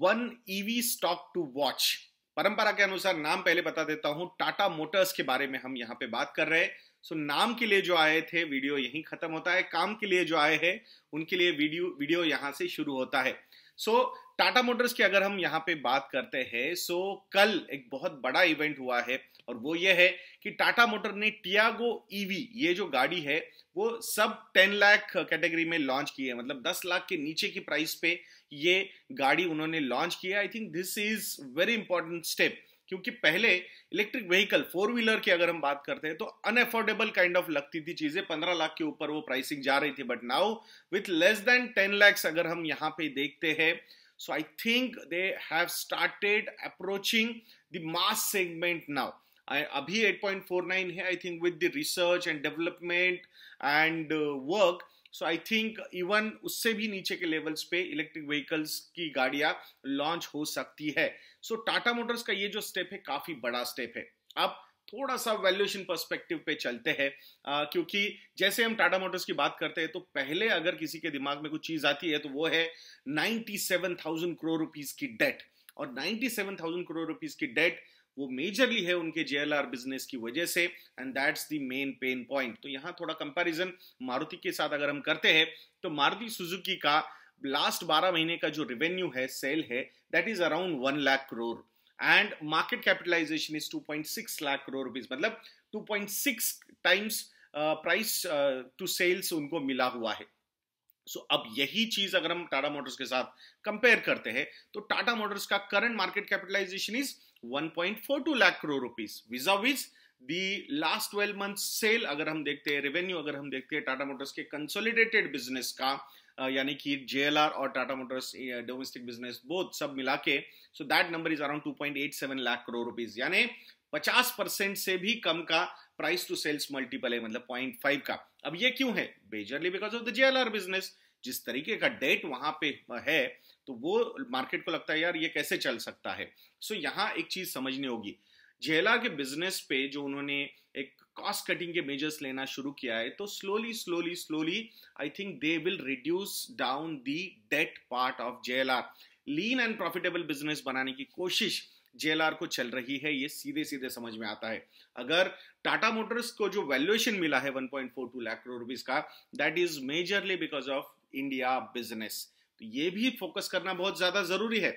one EV stock to watch परंपरा के अनुसार नाम पहले बता देता हूं टाटा मोटर्स के बारे में हम यहां पे बात कर रहे हैं सो नाम के लिए जो आए थे वीडियो यहीं खत्म होता है काम के लिए जो आए हैं उनके लिए वीडियो वीडियो यहां से शुरू होता है सो टाटा मोटर्स की अगर हम यहाँ पे बात करते हैं सो कल एक बहुत बड़ा इवेंट हुआ है और वो ये है कि टाटा मोटर ने टियागो ईवी e ये जो गाड़ी है वो सब 10 लाख कैटेगरी में लॉन्च की है मतलब 10 लाख के नीचे की प्राइस पे ये गाड़ी उन्होंने लॉन्च किया I think this is very important step क्योंकि पहले इलेक्ट्रिक व्हीकल फोर व्हीलर की अगर हम बात करते हैं तो अनएफोर्डेबल काइंड ऑफ लगती थी चीजें पंद्रह लाख के ऊपर वो प्राइसिंग जा रही थी but now with less than ten lakhs अगर हम यहाँ पे देखते हैं so I think they have started approaching the mass segment now अभी 8.49 है I think with the research and development and work so I think even उससे भी नीचे के लेवल्स पे इलेक्ट्रिक व्हीकल्स की गाड़ियां लॉन्च हो सकती है सो टाटा मोटर्स का ये जो स्टेप है काफी बड़ा स्टेप है अब थोड़ा सा वैल्यूएशन पर्सपेक्टिव पे चलते हैं क्योंकि जैसे हम टाटा मोटर्स की बात करते हैं तो पहले अगर किसी के दिमाग में कुछ चीज आती है तो वो है 97,000 करोड़ रुपीस की डेट और 97,000 करोड़ रुपीस की डेट वो मेजरली है उनके जेएलआर बिजनेस की वजह से and that's the main pain point तो यहाँ थोड़ा कंपैरिजन मारुति के साथ अगर हम करते हैं तो मारुति सुजुकी का लास्ट 12 महीने का जो रेवेन्यू है सेल है that is around one lakh crore and market capitalisation is 2.6 lakh crore rupees मतलब 2.6 टाइम्स प्राइस टू सेल्स उनको मिला हुआ है सो so, अब यही चीज अगर हम टाटा मोटर्स के साथ कंपेयर करते हैं तो टाटा मोटर्स का current market capitalisation is 1.42 lakh crore rupees vis-a-vis the last 12 month sale अगर हम देखते हैं रेवेन्यू अगर हम देखते हैं टाटा मोटर्स के कंसोलिडेटेड बिजनेस का यानी कि जेएलआर और Tata Motors domestic business both सब मिला के so that number is around 2.87 lakh crore rupees यानी 50 परसेंट से भी कम का प्राइस टू सेल्स मल्टीपल है मतलब 0.5 का अब ये क्यों है majorly because of the JLR business जिस तरीके का डेट वहां पे है तो वो मार्केट को लगता है यार ये कैसे चल सकता है सो so, यहाँ एक चीज़ समझनी होगी झेला के बिजनेस पे जो उन्होंने एक कॉस्ट कटिंग के मेजर्स लेना शुरू किया है तो slowly slowly slowly I think they will reduce down the debt part of JLR lean and profitable business बनाने की कोशिश जेएलआर को चल रही है ये सीधे सीधे समझ में आता है अगर टाटा मोटर्स को जो वैल्यूएशन मिला है 1.42 लाख करोड़ रुपीज का that is majorly because of India business तो ये भी फोकस करना बहुत ज्यादा जरूरी है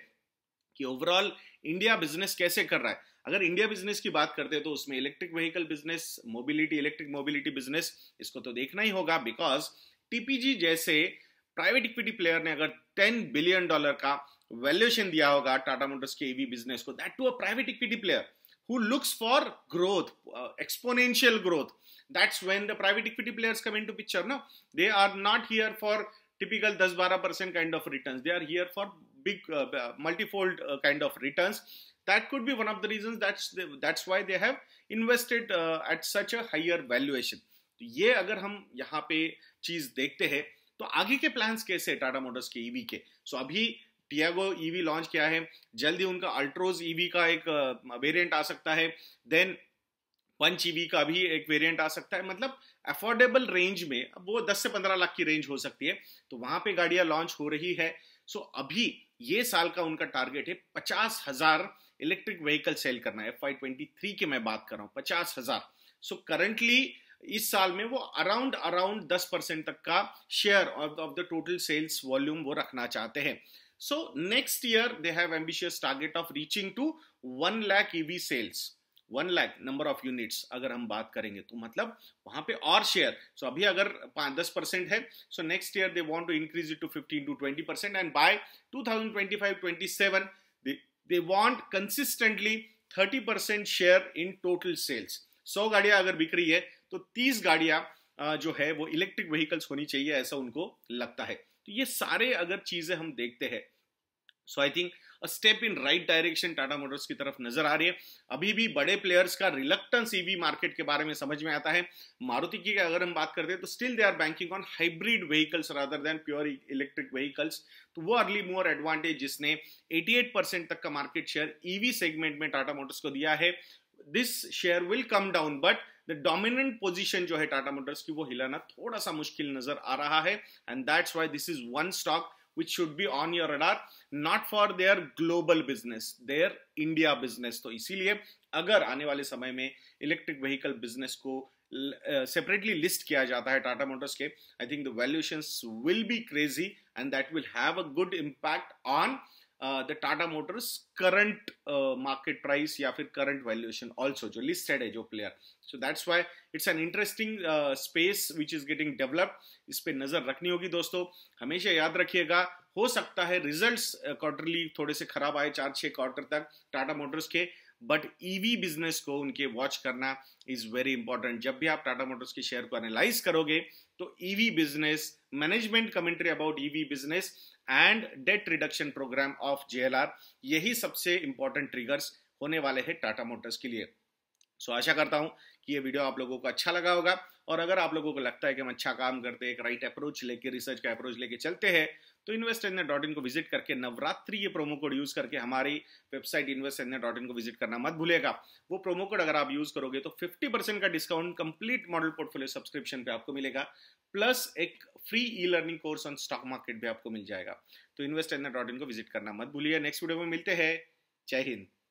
कि ओवरऑल इंडिया बिजनेस कैसे कर रहा है अगर इंडिया बिजनेस की बात करते हैं तो उसमें electric vehicle business mobility electric mobility business इसको तो देखना ही होगा बिकॉज टीपीजी जैसे प्राइवेट इक्विटी प्लेयर ने अगर 10 बिलियन डॉलर का वैल्यूएशन दिया होगा टाटा मोटर्स के ईवी e बिजनेस को that to a private equity player who looks for growth exponential growth that's when the private equity players come into picture ना they are not here for typical 10-12 percent kind of returns they are here for big multifold kind of returns that could be one of the reason that's that's they have invested at such a higher valuation तो ये अगर हम यहाँ पे चीज देखते हैं तो आगे के प्लान्स कैसे टाटा मोटर्स के ईवी e के सो so, अभी टियागो ईवी लॉन्च किया है जल्दी उनका अल्ट्रोज ईवी e का एक वेरिएंट uh, आ सकता है देन वन जी का भी एक वेरिएंट आ सकता है मतलब अफोर्डेबल रेंज में अब वो 10 से 15 लाख की रेंज हो सकती है तो वहां पे गाड़ियां लॉन्च हो रही है सो अभी ये साल का उनका टारगेट है पचास हजार इलेक्ट्रिक व्हीकल सेल करना है फाइव ट्वेंटी थ्री की मैं बात कर रहा हूँ पचास हजार सो करंटली इस साल में वो अराउंड अराउंड दस परसेंट तक का share of the total sales volume वो रखना चाहते हैं so next year they have ambitious target of reaching to one lakh EV sales one lakh number of units अगर हम बात करेंगे तो मतलब वहां पे और शेयर सो so अभी अगर दस परसेंट है so next year they want to increase it to fifteen to twenty percent and by two thousand twenty they want consistently thirty percent share in total sales सौ गाड़ियां अगर बिक रही है तो तीस गाड़ियां जो है वो इलेक्ट्रिक व्हीकल्स होनी चाहिए ऐसा उनको लगता है तो ये सारे अगर चीजें हम देखते हैं so I think step in right direction Tata Motors की तरफ नजर आ रही है अभी भी बड़े प्लेयर्स का रिलक्टेंस ईवी मार्केट के बारे में समझ में आता है मारुति की अगर हम बात करते हैं तो still they are banking on hybrid vehicles rather than pure electric vehicles तो वो अर्ली मोर एडवांटेज जिसने 88 परसेंट तक का मार्केट शेयर ईवी सेगमेंट में टाटा मोटर्स को दिया है this share will come down but the dominant position जो है टाटा मोटर्स की वो हिलाना थोड़ा सा मुश्किल नजर आ रहा है and that's why this is one stock which should be on your radar not for their global business their India business तो इसीलिए अगर आने वाले समय में इलेक्ट्रिक vehicle बिजनेस को सेपरेटली लिस्ट किया जाता है टाटा मोटर्स के I think the valuation will be crazy and that will have a good impact on the Tata motors current market price या फिर करंट वैल्यूएशन ऑल्सो जो लिस्टेड है जो player so that's why it's an interesting space which is getting develop इस पर नज़र रखनी होगी दोस्तों हमेशा याद रखिएगा हो सकता है रिजल्ट्स क्वार्टरली uh, थोड़े से खराब आए चार छह क्वार्टर तक टाटा मोटर्स के बट ईवी बिजनेस को उनके वॉच करना इज वेरी इंपॉर्टेंट जब भी आप टाटा मोटर्स के शेयर को एनालाइज करोगे तो EV business management commentary about EV business and debt reduction program of JLR यही सबसे इंपॉर्टेंट ट्रिगर्स होने वाले हैं टाटा मोटर्स के लिए सो so, आशा करता हूँ कि ये वीडियो आप लोगों को अच्छा लगा होगा और अगर आप लोगों को लगता है कि हम अच्छा काम करते एक राइट अप्रोच लेके रिसर्च का अप्रोच लेके चलते हैं तो इन्वेस्ट डॉट इन को विजिट करके नवरात्रि ये प्रोमो कोड यूज करके हमारी वेबसाइट इन्वेस्ट डॉट इन को विजिट करना मत भूलेगा वो प्रोमो कोड अगर आप यूज करोगे तो 50 परसेंट का discount complete model portfolio subscription पे आपको मिलेगा प्लस एक free e learning course on stock market भी आपको मिल जाएगा तो इन्वेस्ट डॉट इन को विजिट करना मत भूलिए नेक्स्ट वीडियो में मिलते हैं जय हिंद